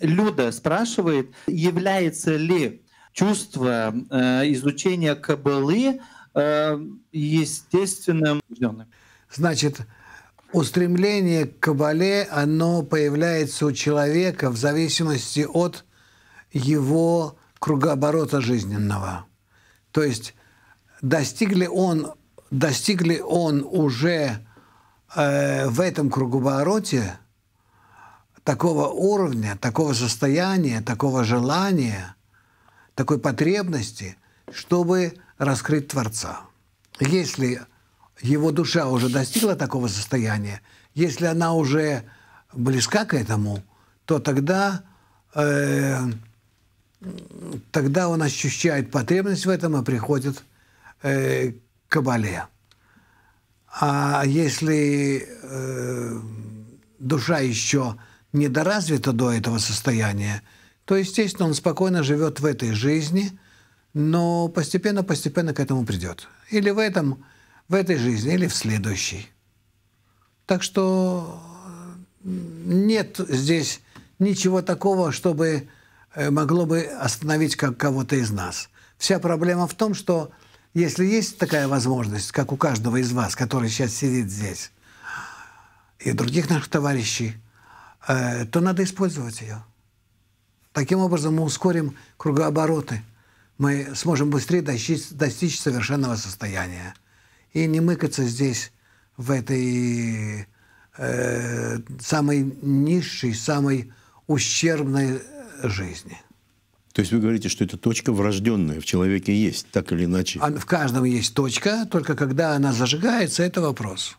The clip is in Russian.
Люда спрашивает, является ли чувство э, изучения кабалы э, естественным. Значит, устремление к кабале, оно появляется у человека в зависимости от его кругооборота жизненного. То есть достигли он, достигли он уже э, в этом кругообороте такого уровня, такого состояния, такого желания, такой потребности, чтобы раскрыть Творца. Если его душа уже достигла такого состояния, если она уже близка к этому, то тогда, э, тогда он ощущает потребность в этом и приходит э, к кабале. А если э, душа еще недоразвито до этого состояния, то, естественно, он спокойно живет в этой жизни, но постепенно-постепенно к этому придет. Или в, этом, в этой жизни, или в следующей. Так что нет здесь ничего такого, чтобы э, могло бы остановить как кого-то из нас. Вся проблема в том, что если есть такая возможность, как у каждого из вас, который сейчас сидит здесь, и других наших товарищей – Э, то надо использовать ее. Таким образом мы ускорим кругообороты, мы сможем быстрее достичь, достичь совершенного состояния и не мыкаться здесь, в этой э, самой низшей, самой ущербной э, жизни. То есть вы говорите, что эта точка врожденная в человеке есть, так или иначе? А в каждом есть точка, только когда она зажигается, это вопрос.